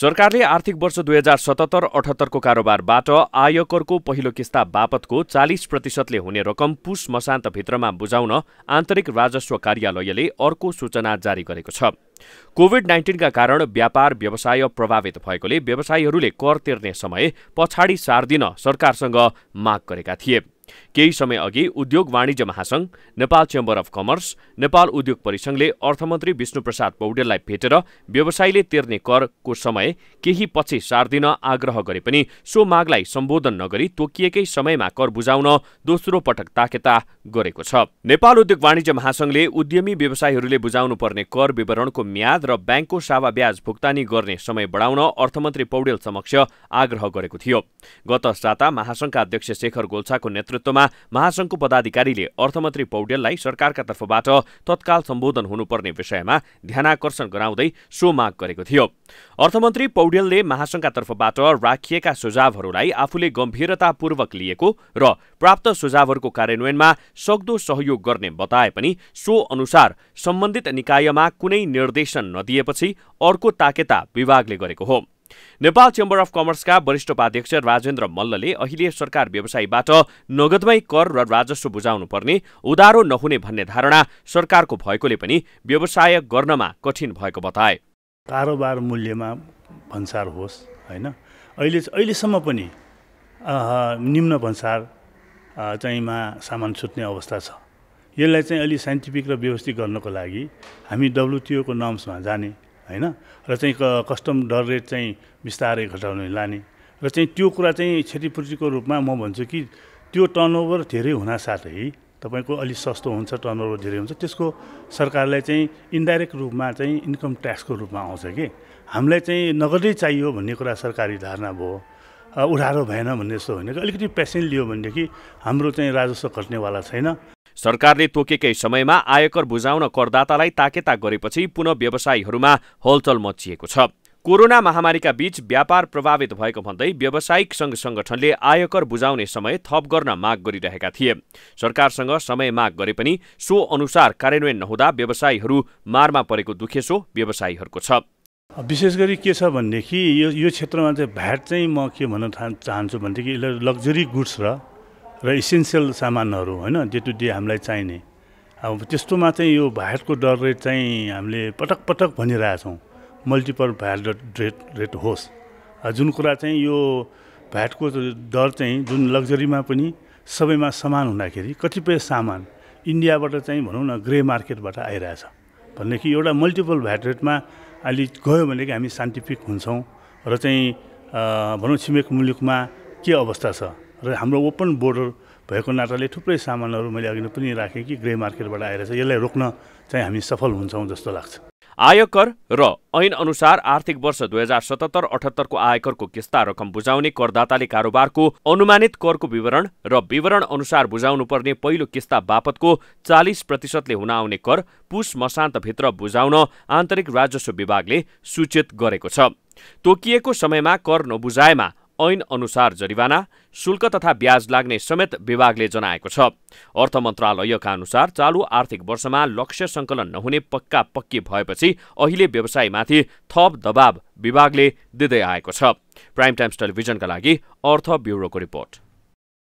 सरकारले आर्थिक वर्ष दुई हजार सतहत्तर अठहत्तरको कारोबारबाट आयकरको पहिलो किस्ता बापतको चालिस प्रतिशतले हुने रकम पुस मसान्तभित्रमा बुझाउन आन्तरिक राजस्व कार्यालयले अर्को सूचना जारी गरेको छ कोभिड नाइन्टिनका कारण व्यापार व्यवसाय प्रभावित भएकोले व्यवसायीहरूले कर तिर्ने समय पछाडि सार्दिन सरकारसँग माग गरेका थिए केही समयअघि उद्योग वाणिज्य महासंघ Nepal chamber of commerce Nepal उद्योग परिसंघले अर्थमन्त्री विष्णुप्रसाद पौडेललाई भेटेर व्यवसायीले तिर्ने करको समय केही पछि सार्दिन आग्रह गरे पनि सो मागलाई सम्बोधन नगरी तोकिएकै समयमा कर बुझाउन दोस्रो पटक ताकेता गरेको छ नेपाल उद्योग वाणिज्य महासंघले उद्यमी व्यवसायीहरूले बुझाउनुपर्ने कर विवरणको म्याद र ब्याङ्कको सावा ब्याज भुक्तानी गर्ने समय बढाउन अर्थमन्त्री पौडेल समक्ष आग्रह गरेको थियो गत साता महासंघका अध्यक्ष शेखर गोल्छाको नेतृत्व नेतृत्वमा महासंघको पदाधिकारीले अर्थमन्त्री पौडेललाई सरकारका तर्फबाट तत्काल सम्बोधन हुनुपर्ने विषयमा ध्यानाकर्षण गराउँदै सो माग गरेको थियो अर्थमन्त्री पौडेलले महासङ्घका तर्फबाट राखिएका सुझावहरूलाई आफूले गम्भीरतापूर्वक लिएको र प्राप्त सुझावहरूको कार्यान्वयनमा सक्दो सहयोग गर्ने बताए पनि सो अनुसार सम्बन्धित निकायमा कुनै निर्देशन नदिएपछि अर्को ताकेता विभागले गरेको हो नेपाल चेम्बर अफ कमर्सका वरिष्ठ उपाध्यक्ष राजेन्द्र मल्लले अहिले सरकार व्यवसायीबाट नगदमै कर र राजस्व बुझाउनुपर्ने उदारो नहुने भन्ने धारणा सरकारको भएकोले पनि व्यवसाय गर्नमा कठिन भएको बताए कारोबार मूल्यमा भन्सार होस् होइन अहिले अहिलेसम्म पनि निम्न भन्सार चाहिँमा सामान सुत्ने अवस्था छ यसलाई चाहिँ अलि साइन्टिफिक र व्यवस्थित गर्नको लागि हामी डब्लुटिओको नर्म्समा जाने होइन र चाहिँ कस्टम डर रेट चाहिँ बिस्तारै घटाउने लाने र चाहिँ त्यो कुरा चाहिँ क्षतिपूर्तिको रूपमा म भन्छु कि त्यो टर्नओभर धेरै हुनासाथै तपाईँको अलिक सस्तो हुन्छ टर्नओभर धेरै हुन्छ त्यसको सरकारलाई चाहिँ इन्डाइरेक्ट रूपमा चाहिँ इन्कम ट्याक्सको रूपमा आउँछ कि हामीलाई चाहिँ नगदै चाहियो भन्ने कुरा सरकारी धारणा भयो उधारो भएन भन्ने जस्तो होइन अलिकति पेसेन्ट लियो भनेदेखि हाम्रो चाहिँ राजस्व घट्नेवाला छैन सरकारले तोकेकै समयमा आयकर बुझाउन करदातालाई ताकेता गरेपछि पुनः व्यवसायीहरूमा हलचल मचिएको छ कोरोना महामारीका बीच व्यापार प्रभावित भएको भन्दै व्यावसायिक सङ्घ सङ्गठनले आयकर बुझाउने समय थप गर्न माग गरिरहेका थिए सरकारसँग समय माग गरे पनि सो अनुसार कार्यान्वयन नहुँदा व्यवसायीहरू मारमा परेको दुखेसो व्यवसायीहरूको छ विशेष गरी के छ भनेदेखि यो यो क्षेत्रमा चाहिँ भ्याट चाहिँ म के भन्न चाहन्छु भनेदेखि लग्जरी गुड्स र र इसेन्सियल सामानहरू होइन डे टु डे हामीलाई चाहिने अब त्यस्तोमा चाहिँ यो भाइटको डर रेट चाहिँ हामीले पटक पटक भनिरहेछौँ मल्टिपल भ्याट रेट रेट होस् जुन कुरा चाहिँ यो भ्याटको डर चाहिँ जुन लग्जरीमा पनि सबैमा समान हुँदाखेरि कतिपय सामान इन्डियाबाट चाहिँ भनौँ न ग्रे मार्केटबाट आइरहेछ भनेदेखि एउटा मल्टिपल भ्याट रेटमा अलि गयो कि हामी साइन्टिफिक हुन्छौँ र चाहिँ भनौँ छिमेक मुलुकमा के अवस्था छ र हाम्रो ओपन बोर्डर भएको नाताले थुप्रै सामानहरू मैले अघि पनि राखेँ कि ग्रे मार्केटबाट आएर चाहिँ यसलाई रोक्न चाहिँ हामी सफल हुन्छौँ जस्तो लाग्छ आयकर र ऐन अनुसार आर्थिक वर्ष दुई हजार सतहत्तर अठहत्तरको आयकरको किस्ता रकम बुझाउने करदाताले कारोबारको अनुमानित करको विवरण र विवरण अनुसार बुझाउनुपर्ने पहिलो किस्ता बापतको चालिस प्रतिशतले हुन आउने कर पुष मशान्तभित्र बुझाउन आन्तरिक राजस्व विभागले सूचित गरेको छ तोकिएको समयमा कर नबुझाएमा ऐन अनुसार जरिवाना शुल्क तथा ब्याज लाग्ने समेत विभागले जनाएको छ अर्थ मन्त्रालयका अनुसार चालु आर्थिक वर्षमा लक्ष्य सङ्कलन नहुने पक्का पक्की भएपछि अहिले व्यवसायमाथि थप दबाव विभागले दिँदै आएको छ प्राइम टाइम्स टेलिभिजनका लागि अर्थ ब्युरोको रिपोर्ट